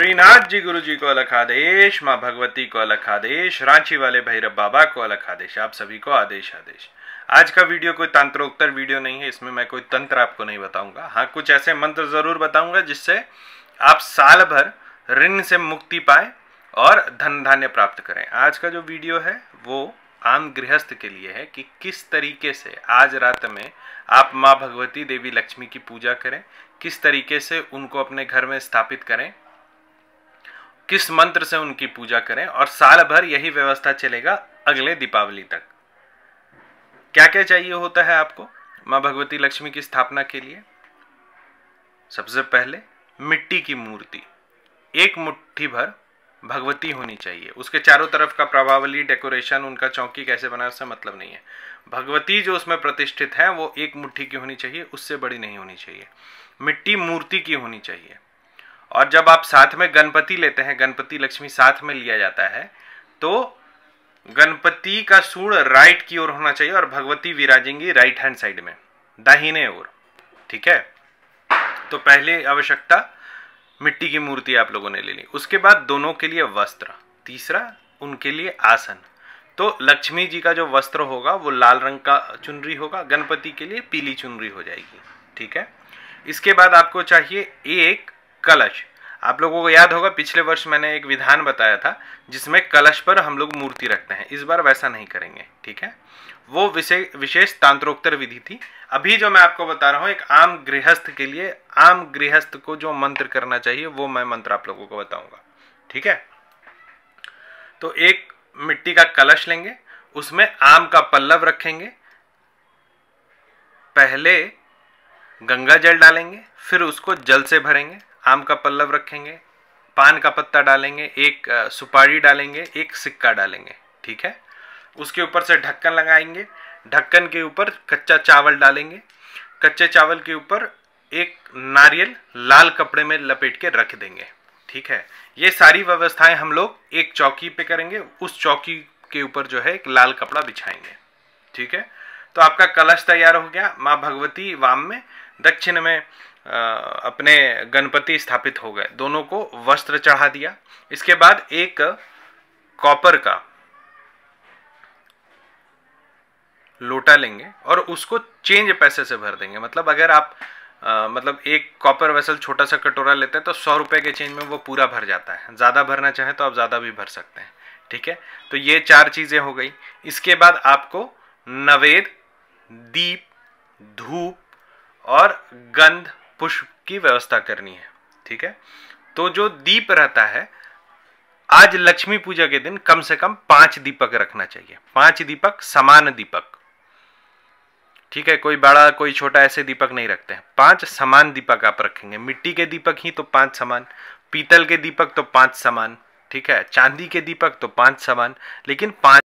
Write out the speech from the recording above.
श्रीनाथ जी गुरु जी को अलग आदेश माँ भगवती को अलग आदेश रांची वाले भैरव बाबा को अलग आदेश आप सभी को आदेश आदेश आज का वीडियो कोई तंत्रोत्तर वीडियो नहीं है इसमें मैं कोई तंत्र आपको नहीं बताऊंगा हाँ कुछ ऐसे मंत्र जरूर बताऊंगा जिससे आप साल भर ऋण से मुक्ति पाए और धन धान्य प्राप्त करें आज का जो वीडियो है वो आम गृहस्थ के लिए है कि किस तरीके से आज रात में आप माँ भगवती देवी लक्ष्मी की पूजा करें किस तरीके से उनको अपने घर में स्थापित करें किस मंत्र से उनकी पूजा करें और साल भर यही व्यवस्था चलेगा अगले दीपावली तक क्या क्या चाहिए होता है आपको माँ भगवती लक्ष्मी की स्थापना के लिए सबसे पहले मिट्टी की मूर्ति एक मुट्ठी भर भगवती होनी चाहिए उसके चारों तरफ का प्रभावली डेकोरेशन उनका चौकी कैसे बना उससे मतलब नहीं है भगवती जो उसमें प्रतिष्ठित है वो एक मुट्ठी की होनी चाहिए उससे बड़ी नहीं होनी चाहिए मिट्टी मूर्ति की होनी चाहिए और जब आप साथ में गणपति लेते हैं गणपति लक्ष्मी साथ में लिया जाता है तो गणपति का सूढ़ राइट की ओर होना चाहिए और भगवती विराजेंगी राइट हैंड साइड में दाहिने ओर ठीक है तो पहले आवश्यकता मिट्टी की मूर्ति आप लोगों ने ले ली उसके बाद दोनों के लिए वस्त्र तीसरा उनके लिए आसन तो लक्ष्मी जी का जो वस्त्र होगा वो लाल रंग का चुनरी होगा गणपति के लिए पीली चुनरी हो जाएगी ठीक है इसके बाद आपको चाहिए एक कलश आप लोगों को याद होगा पिछले वर्ष मैंने एक विधान बताया था जिसमें कलश पर हम लोग मूर्ति रखते हैं इस बार वैसा नहीं करेंगे ठीक है वो विशेष विशेष तांत्रोक्तर विधि थी अभी जो मैं आपको बता रहा हूँ एक आम गृहस्थ के लिए आम गृहस्थ को जो मंत्र करना चाहिए वो मैं मंत्र आप लोगों को बताऊंगा ठीक है तो एक मिट्टी का कलश लेंगे उसमें आम का पल्लव रखेंगे पहले गंगा जल डालेंगे फिर उसको जल से भरेंगे आम का पल्लव रखेंगे पान का पत्ता डालेंगे एक सुपारी डालेंगे एक सिक्का डालेंगे ठीक है उसके ऊपर से ढक्कन लगाएंगे ढक्कन के ऊपर कच्चा चावल डालेंगे कच्चे चावल के ऊपर एक नारियल लाल कपड़े में लपेट के रख देंगे ठीक है ये सारी व्यवस्थाएं हम लोग एक चौकी पे करेंगे उस चौकी के ऊपर जो है एक लाल कपड़ा बिछाएंगे ठीक है तो आपका कलश तैयार हो गया माँ भगवती वाम में दक्षिण में अपने गणपति स्थापित हो गए दोनों को वस्त्र चढ़ा दिया इसके बाद एक कॉपर का लोटा लेंगे और उसको चेंज पैसे से भर देंगे मतलब अगर आप आ, मतलब एक कॉपर वेसल छोटा सा कटोरा लेते हैं तो सौ रुपए के चेंज में वो पूरा भर जाता है ज़्यादा भरना चाहें तो आप ज़्यादा भी भर सकते हैं ठीक है तो ये चार चीज़ें हो गई इसके बाद आपको नवेद दीप धूप और गंध पुष्प की व्यवस्था करनी है ठीक है तो जो दीप रहता है आज लक्ष्मी पूजा के दिन कम से कम पांच दीपक रखना चाहिए पांच दीपक समान दीपक ठीक है कोई बड़ा कोई छोटा ऐसे दीपक नहीं रखते हैं पांच समान दीपक आप रखेंगे मिट्टी के दीपक ही तो पांच समान पीतल के दीपक तो पांच समान ठीक है चांदी के दीपक तो पांच समान लेकिन पांच